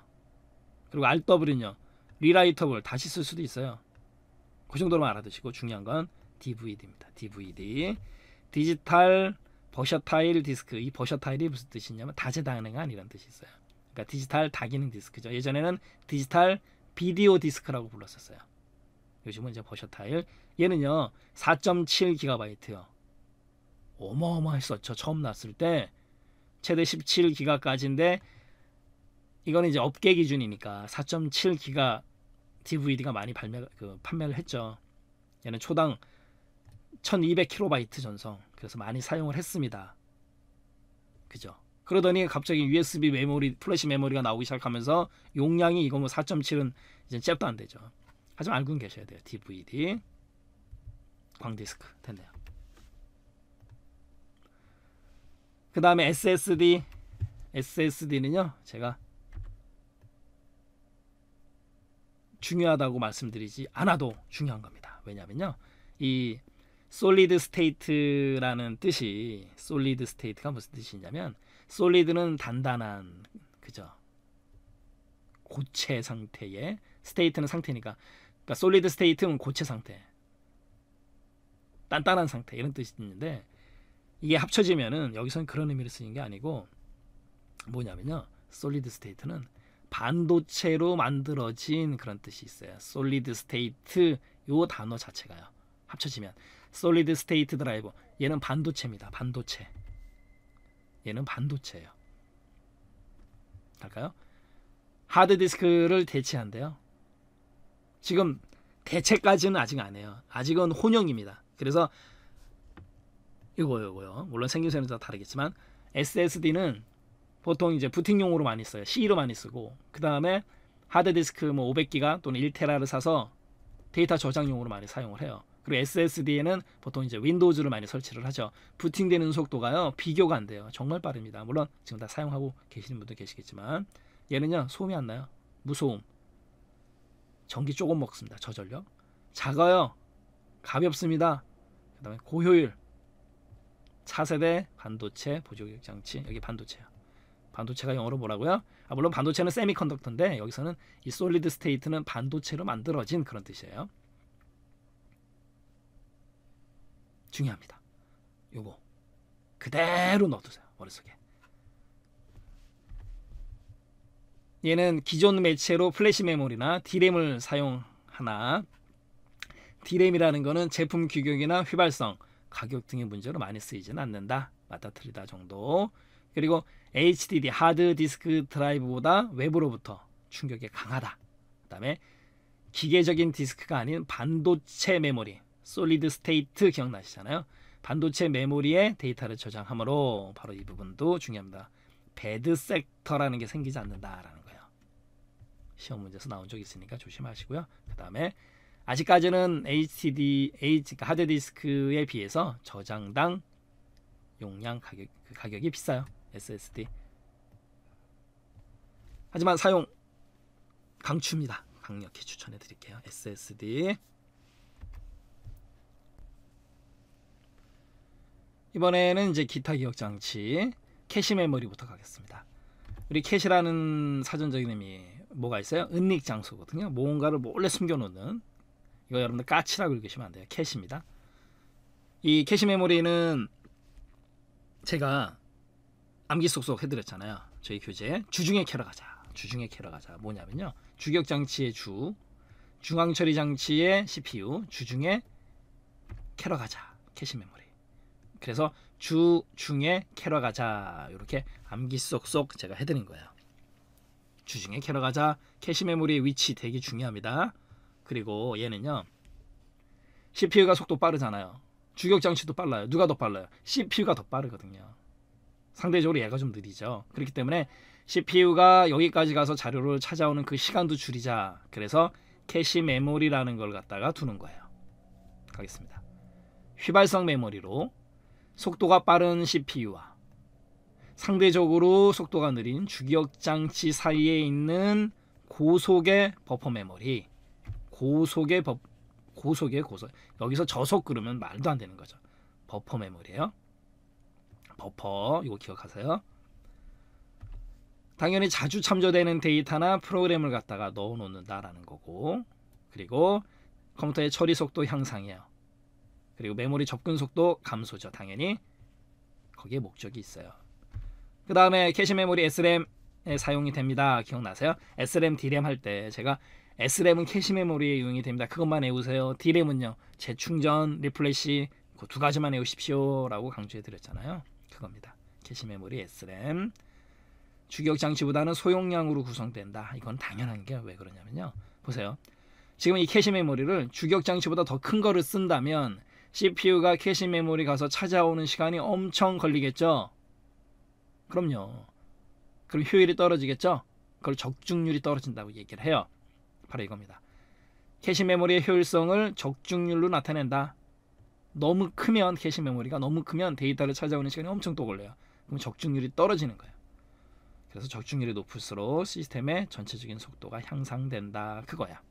그리고 RW는요 리라이터블 다시 쓸 수도 있어요 그 정도로만 알아두시고 중요한 건 DVD입니다 DVD 디지털 버셔타일 디스크 이 버셔타일이 무슨 뜻이냐면 다재다능한 이런 뜻이 있어요 그러니까 디지털 다기능 디스크죠 예전에는 디지털 비디오 디스크라고 불렀었어요 요즘은 이제 버셔 타일. 얘는요 4.7기가바이트요. 어마어마했었죠. 처음 났을 때 최대 17기가까지인데 이거는 이제 업계 기준이니까 4.7기가 DVD가 많이 발매 그 판매를 했죠. 얘는 초당 1 2 0 0로바이트 전송. 그래서 많이 사용을 했습니다. 그죠? 그러더니 갑자기 USB 메모리, 플래시 메모리가 나오기 시작하면서 용량이 이거 뭐 4.7은 이제 잽도 안 되죠. 하지만 알고는 계셔야 돼요. DVD 광디스크 됐네요. 그 다음에 SSD SSD는요 제가 중요하다고 말씀드리지 않아도 중요한 겁니다. 왜냐면요이 솔리드 스테이트라는 뜻이 솔리드 스테이트가 무슨 뜻이냐면 솔리드는 단단한 그죠 고체 상태의 스테이트는 상태니까 그러니까 솔리드 스테이트는 고체 상태, 단단한 상태 이런 뜻이 있는데 이게 합쳐지면은 여기서는 그런 의미를 쓰는 게 아니고 뭐냐면요, 솔리드 스테이트는 반도체로 만들어진 그런 뜻이 있어요. 솔리드 스테이트 요 단어 자체가요. 합쳐지면 솔리드 스테이트 드라이버 얘는 반도체입니다. 반도체. 얘는 반도체예요. 할까요? 하드디스크를 대체한대요. 지금 대체까지는 아직 안 해요. 아직은 혼용입니다. 그래서 이거요, 이거요. 물론 생김새는 다 다르겠지만 SSD는 보통 이제 부팅용으로 많이 써요. c 로 많이 쓰고 그 다음에 하드디스크 뭐 500기가 또는 1테라를 사서 데이터 저장용으로 많이 사용을 해요. 그리고 SSD에는 보통 이제 윈도우즈를 많이 설치를 하죠. 부팅되는 속도가요 비교가 안 돼요. 정말 빠릅니다. 물론 지금 다 사용하고 계시는 분도 계시겠지만 얘는요 소음이 안 나요. 무소음. 전기 조금 먹습니다. 저전력. 작아요. 가볍습니다. 그 다음에 고효율. 차세대 반도체 보조기 장치. 여기 반도체요. 반도체가 영어로 뭐라고요? 아, 물론 반도체는 세미컨덕터인데 여기서는 이 솔리드 스테이트는 반도체로 만들어진 그런 뜻이에요. 중요합니다. 요거 그대로 넣어두세요. 머릿속에. 얘는 기존 매체로 플래시 메모리나 디램을 사용하나 디램이라는 거는 제품 규격이나 휘발성, 가격 등의 문제로 많이 쓰이지는 않는다. 맞다 틀리다 정도. 그리고 HDD 하드 디스크 드라이브보다 외부로부터 충격이 강하다. 그다음에 기계적인 디스크가 아닌 반도체 메모리, 솔리드 스테이트 기억나시잖아요. 반도체 메모리에 데이터를 저장하므로 바로 이 부분도 중요합니다. 배드 섹터라는 게 생기지 않는다라는 시험 문제에서 나온 적이 있으니까 조심하시고요. 그 다음에 아직까지는 HDD, H, 그러니까 하드디스크에 비해서 저장당 용량 가격, 그 가격이 비싸요. SSD. 하지만 사용 강추입니다. 강력히 추천해 드릴게요. SSD. 이번에는 이제 기타 기억 장치 캐시 메모리부터 가겠습니다. 우리 캐시라는 사전적인 의미 뭐가 있어요? 은닉 장소거든요. 뭔가를 몰래 뭐 숨겨놓는 이거 여러분들 까치라고 읽으시면 안 돼요. 캐시입니다. 이 캐시 메모리는 제가 암기 속속 해드렸잖아요. 저희 교재 주중에 캐러 가자. 주중에 캐러 가자. 뭐냐면요. 주격 장치의 주, 중앙 처리 장치의 CPU, 주중에 캐러 가자. 캐시 메모리. 그래서 주중에 캐러 가자. 이렇게 암기 속속 제가 해드린 거예요. 주중에 캐러 가자. 캐시 메모리의 위치 되게 중요합니다. 그리고 얘는요. CPU가 속도 빠르잖아요. 주격 장치도 빨라요. 누가 더 빨라요? CPU가 더 빠르거든요. 상대적으로 얘가 좀 느리죠. 그렇기 때문에 CPU가 여기까지 가서 자료를 찾아오는 그 시간도 줄이자. 그래서 캐시 메모리라는 걸 갖다가 두는 거예요. 가겠습니다. 휘발성 메모리로 속도가 빠른 CPU와 상대적으로 속도가 느린 주격 장치 사이에 있는 고속의 버퍼 메모리 고속의 버, 고속의 고속 여기서 저속 그러면 말도 안 되는 거죠 버퍼 메모리에요 버퍼 이거 기억하세요 당연히 자주 참조되는 데이터나 프로그램을 갖다가 넣어 놓는다라는 거고 그리고 컴퓨터의 처리 속도 향상이에요 그리고 메모리 접근 속도 감소죠 당연히 거기에 목적이 있어요 그 다음에 캐시 메모리 SRAM 사용이 됩니다. 기억나세요? SRAM, DRAM 할 때 제가 SRAM은 캐시 메모리에 이용이 됩니다. 그것만 외우세요. DRAM은요. 재충전, 리플래시 그 두 가지만 외우십시오라고 강조해 드렸잖아요. 그겁니다. 캐시 메모리 SRAM 주격 장치보다는 소용량으로 구성된다. 이건 당연한 게 왜 그러냐면요. 보세요. 지금 이 캐시 메모리를 주격 장치보다 더 큰 거를 쓴다면 CPU가 캐시 메모리 가서 찾아오는 시간이 엄청 걸리겠죠. 그럼요. 그럼 효율이 떨어지겠죠? 그걸 적중률이 떨어진다고 얘기를 해요. 바로 이겁니다. 캐시 메모리의 효율성을 적중률로 나타낸다. 너무 크면 캐시 메모리가 너무 크면 데이터를 찾아오는 시간이 엄청 또 걸려요. 그럼 적중률이 떨어지는 거예요. 그래서 적중률이 높을수록 시스템의 전체적인 속도가 향상된다. 그거야.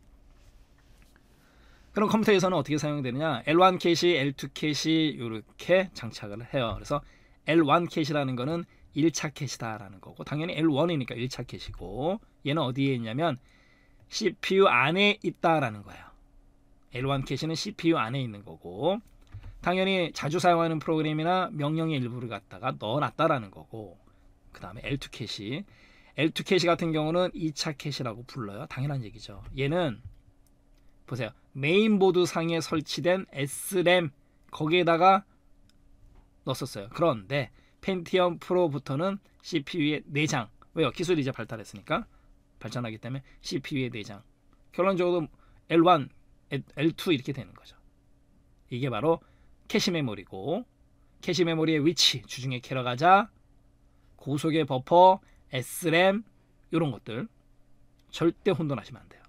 그럼 컴퓨터에서는 어떻게 사용되느냐? L1 캐시, L2 캐시 이렇게 장착을 해요. 그래서 L1 캐시라는 거는 1차 캐시다라는 거고 당연히 L1이니까 1차 캐시고 얘는 어디에 있냐면 CPU 안에 있다라는 거야. L1 캐시는 CPU 안에 있는 거고 당연히 자주 사용하는 프로그램이나 명령의 일부를 갖다가 넣어놨다라는 거고 그 다음에 L2 캐시 L2 캐시 같은 경우는 2차 캐시라고 불러요. 당연한 얘기죠. 얘는 보세요. 메인보드 상에 설치된 SRAM 거기에다가 넣었어요. 그런데 펜티엄 프로부터는 CPU의 내장 왜요? 기술이 이제 발달했으니까 발전하기 때문에 CPU의 내장 결론적으로 L1, L2 이렇게 되는 거죠. 이게 바로 캐시 메모리고 캐시 메모리의 위치, 주중에 캐러 가자, 고속의 버퍼, SRAM 이런 것들 절대 혼돈하시면 안 돼요.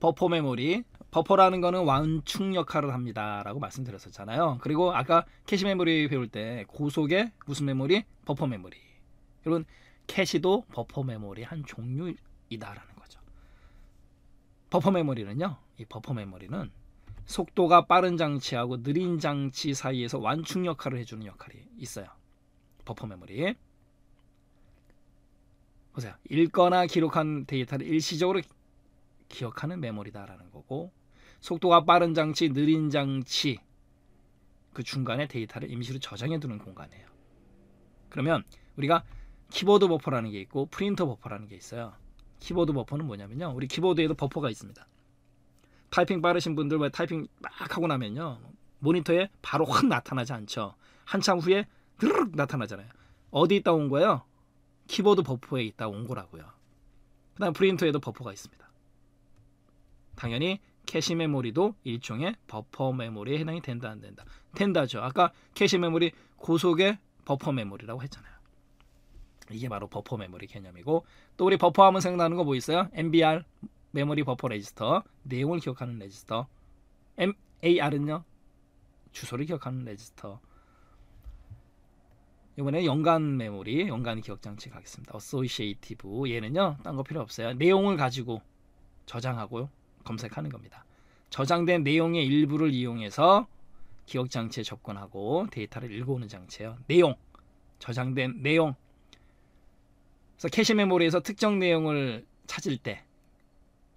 버퍼 메모리, 버퍼라는 거는 완충 역할을 합니다라고 말씀드렸었잖아요. 그리고 아까 캐시 메모리 배울 때 고속의 무슨 메모리? 버퍼 메모리. 여러분 캐시도 버퍼 메모리 한 종류이다라는 거죠. 버퍼 메모리는요. 이 버퍼 메모리는 속도가 빠른 장치하고 느린 장치 사이에서 완충 역할을 해주는 역할이 있어요. 버퍼 메모리. 보세요. 읽거나 기록한 데이터를 일시적으로 기억하는 메모리다라는 거고 속도가 빠른 장치, 느린 장치 그 중간에 데이터를 임시로 저장해 두는 공간이에요. 그러면 우리가 키보드 버퍼라는 게 있고 프린터 버퍼라는 게 있어요. 키보드 버퍼는 뭐냐면요. 우리 키보드에도 버퍼가 있습니다. 타이핑 빠르신 분들 왜 타이핑 막 하고 나면요. 모니터에 바로 확 나타나지 않죠. 한참 후에 드르륵 나타나잖아요. 어디 있다 온 거예요? 키보드 버퍼에 있다 온 거라고요. 그 다음 프린터에도 버퍼가 있습니다. 당연히 캐시 메모리도 일종의 버퍼 메모리에 해당이 된다 안 된다. 된다죠. 아까 캐시 메모리 고속의 버퍼 메모리라고 했잖아요. 이게 바로 버퍼 메모리 개념이고 또 우리 버퍼 하면 생각나는 거 뭐 있어요? MBR 메모리 버퍼 레지스터 내용을 기억하는 레지스터 MAR은요 주소를 기억하는 레지스터 이번에 연간 메모리, 연간 기억 장치 가겠습니다. 어소시에이티브 얘는요, 딴 거 필요 없어요. 내용을 가지고 저장하고요, 검색하는 겁니다. 저장된 내용의 일부를 이용해서 기억 장치에 접근하고 데이터를 읽어오는 장치예요. 내용, 저장된 내용. 그래서 캐시 메모리에서 특정 내용을 찾을 때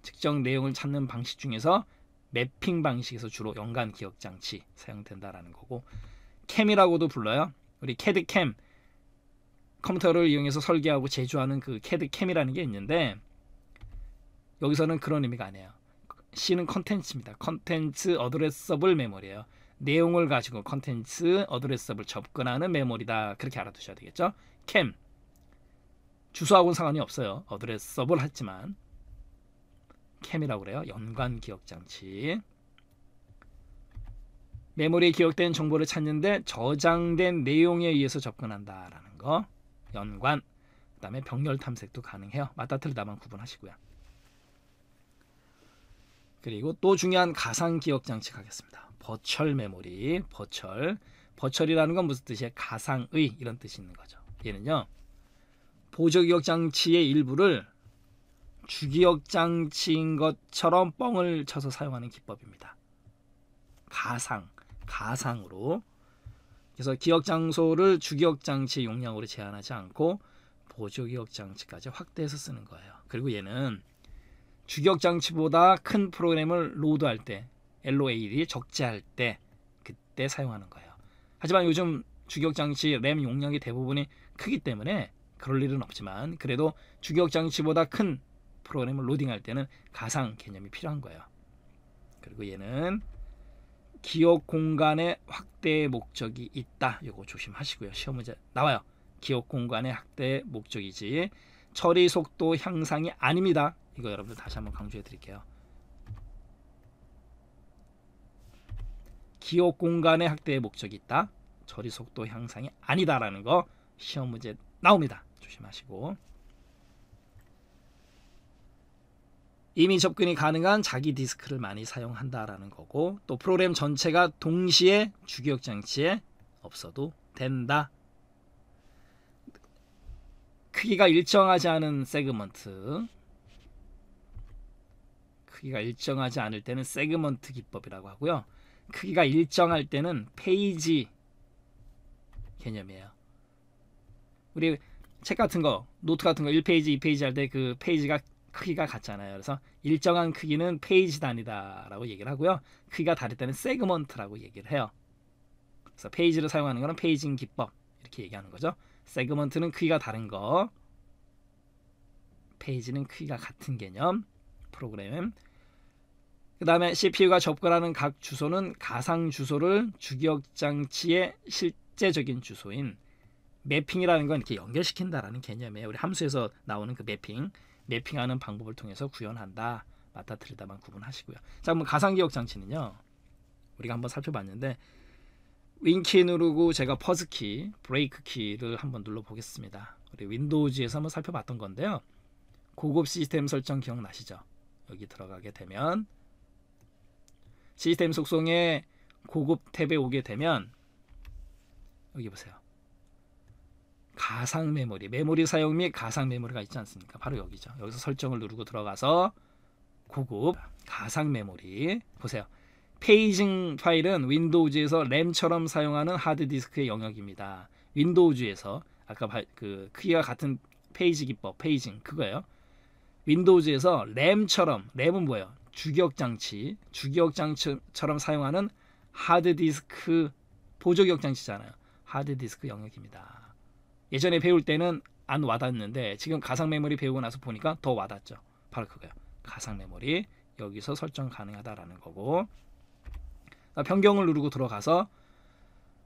특정 내용을 찾는 방식 중에서 맵핑 방식에서 주로 연관 기억 장치 사용된다라는 거고 캠이라고도 불러요. 우리 캐드 캠 컴퓨터를 이용해서 설계하고 제조하는 그 캐드 캠이라는 게 있는데 여기서는 그런 의미가 아니에요. C는 컨텐츠입니다. 컨텐츠 어드레서블 메모리예요. 내용을 가지고 컨텐츠 어드레서블 접근하는 메모리다. 그렇게 알아두셔야 되겠죠. 캠 주소하고는 상관이 없어요. 어드레서블 하지만 캠이라고 그래요. 연관 기억 장치. 메모리에 기억된 정보를 찾는데 저장된 내용에 의해서 접근한다라는 거. 연관. 그다음에 병렬 탐색도 가능해요. 맞다 틀리다만 구분하시고요. 그리고 또 중요한 가상 기억 장치 가겠습니다. 버철 메모리, 버철. 버철이라는 건 무슨 뜻이에요? 가상의 이런 뜻이 있는 거죠. 얘는요. 보조 기억 장치의 일부를 주기억 장치인 것처럼 뻥을 쳐서 사용하는 기법입니다. 가상, 가상으로. 그래서 기억 장소를 주기억 장치 용량으로 제한하지 않고 보조 기억 장치까지 확대해서 쓰는 거예요. 그리고 얘는 주격 장치보다 큰 프로그램을 로드할 때 LOAD 적재할 때 그때 사용하는 거예요. 하지만 요즘 주격 장치 램 용량이 대부분이 크기 때문에 그럴 일은 없지만 그래도 주격 장치보다 큰 프로그램을 로딩할 때는 가상 개념이 필요한 거예요. 그리고 얘는 기억 공간의 확대의 목적이 있다. 요거 조심하시고요. 시험 문제 나와요. 기억 공간의 확대 목적이지 처리 속도 향상이 아닙니다. 이거 여러분들 다시 한번 강조해 드릴게요. 기호 공간의 확대의 목적이 있다. 처리 속도 향상이 아니다라는 거 시험 문제 나옵니다. 조심하시고. 이미 접근이 가능한 자기 디스크를 많이 사용한다라는 거고 또 프로그램 전체가 동시에 주기억 장치에 없어도 된다. 크기가 일정하지 않은 세그먼트 크기가 일정하지 않을 때는 세그먼트 기법이라고 하고요. 크기가 일정할 때는 페이지 개념이에요. 우리 책 같은 거, 노트 같은 거 1페이지, 2페이지 할 때 그 페이지가 크기가 같잖아요. 그래서 일정한 크기는 페이지 단위다라고 얘기를 하고요. 크기가 다를 때는 세그먼트라고 얘기를 해요. 그래서 페이지를 사용하는 거는 페이징 기법 이렇게 얘기하는 거죠. 세그먼트는 크기가 다른 거, 페이지는 크기가 같은 개념, 프로그램 그 다음에 CPU가 접근하는 각 주소는 가상 주소를 주기억 장치의 실제적인 주소인 매핑이라는 건 이렇게 연결시킨다라는 개념에 우리 함수에서 나오는 그 매핑, 매핑하는 방법을 통해서 구현한다. 맞다 틀리다만 구분하시고요. 자, 그럼 가상 기억 장치는요. 우리가 한번 살펴봤는데 윈키 누르고 제가 퍼즈 키, 브레이크 키를 한번 눌러 보겠습니다. 우리 윈도우즈에서 한번 살펴봤던 건데요. 고급 시스템 설정 기억나시죠? 여기 들어가게 되면 시스템 속성의 고급 탭에 오게 되면 여기 보세요. 가상 메모리, 메모리 사용 및 가상 메모리가 있지 않습니까? 바로 여기죠. 여기서 설정을 누르고 들어가서 고급 가상 메모리 보세요. 페이징 파일은 윈도우즈에서 램처럼 사용하는 하드디스크의 영역입니다. 윈도우즈에서 아까 그 크기와 같은 페이지 기법 페이징 그거예요. 윈도우즈에서 램처럼 램은 뭐예요? 주격 장치, 주격 장치처럼 사용하는 하드디스크 보조격 장치잖아요. 하드디스크 영역입니다. 예전에 배울 때는 안 와닿는데 지금 가상 메모리 배우고 나서 보니까 더 와닿죠. 바로 그거예요. 가상 메모리 여기서 설정 가능하다라는 거고 변경을 누르고 들어가서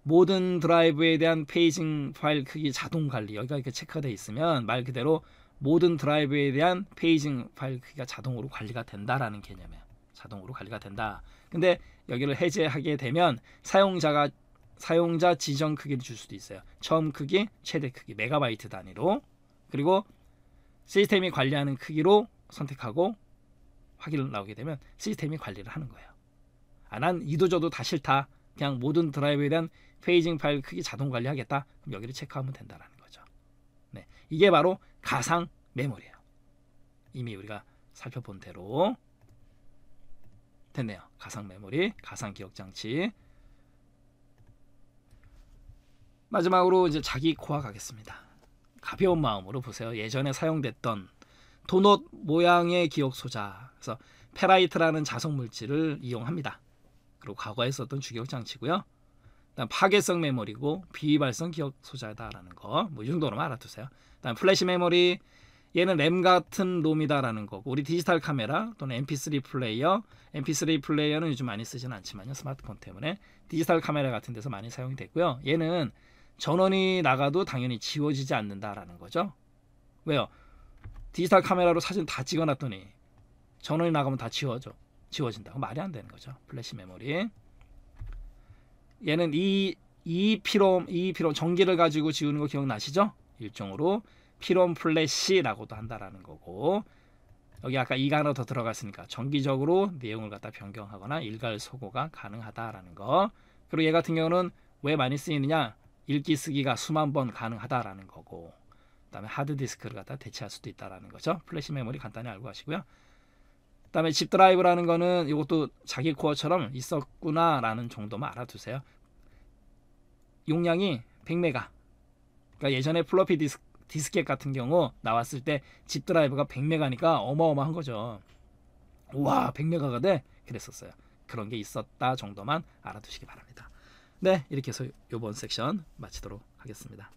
모든 드라이브에 대한 페이징 파일 크기 자동 관리 여기가 이렇게 체크돼 있으면 말 그대로 모든 드라이브에 대한 페이징 파일 크기가 자동으로 관리가 된다라는 개념이에요. 자동으로 관리가 된다. 근데 여기를 해제하게 되면 사용자가 사용자 지정 크기를 줄 수도 있어요. 처음 크기, 최대 크기, 메가바이트 단위로 그리고 시스템이 관리하는 크기로 선택하고 확인을 나오게 되면 시스템이 관리를 하는 거예요. 아, 난 이도저도 다 싫다. 그냥 모든 드라이브에 대한 페이징 파일 크기 자동 관리하겠다. 그럼 여기를 체크하면 된다라는. 이게 바로 가상 메모리예요. 이미 우리가 살펴본 대로 됐네요. 가상 메모리, 가상 기억 장치. 마지막으로 이제 자기 코어 가겠습니다. 가벼운 마음으로 보세요. 예전에 사용됐던 도넛 모양의 기억 소자. 그래서 페라이트라는 자석 물질을 이용합니다. 그리고 과거에 썼던 주기억 장치고요. 파괴성 메모리고 비발성 기억 소자다라는 거뭐 이 정도로만 알아두세요. 다음 아, 플래시 메모리 얘는 램 같은 놈이다라는 거고 우리 디지털 카메라 또는 MP3 플레이어 MP3 플레이어는 요즘 많이 쓰진 않지만요 스마트폰 때문에 디지털 카메라 같은 데서 많이 사용이 되고요 얘는 전원이 나가도 당연히 지워지지 않는다라는 거죠 왜요 디지털 카메라로 사진 다 찍어놨더니 전원이 나가면 다 지워져 지워진다고 말이 안 되는 거죠 플래시 메모리 얘는 이 EP롬, EP롬 전기를 가지고 지우는 거 기억나시죠? 일종으로 피론 플래시라고도 한다라는 거고 여기 아까 이가 하나 더 들어갔으니까 정기적으로 내용을 갖다 변경하거나 일괄 소고가 가능하다라는 거 그리고 얘 같은 경우는 왜 많이 쓰이느냐 읽기 쓰기가 수만 번 가능하다라는 거고 그다음에 하드디스크를 갖다 대체할 수도 있다라는 거죠 플래시 메모리 간단히 알고 하시고요 그다음에 집 드라이브라는 거는 이것도 자기 코어처럼 있었구나라는 정도만 알아두세요 용량이 100메가 그러니까 예전에 플로피 디스크 디스켓 같은 경우 나왔을 때 집 드라이브가 100메가니까 어마어마한 거죠. 와 100메가가 돼? 그랬었어요. 그런 게 있었다 정도만 알아두시기 바랍니다. 네 이렇게 해서 이번 섹션 마치도록 하겠습니다.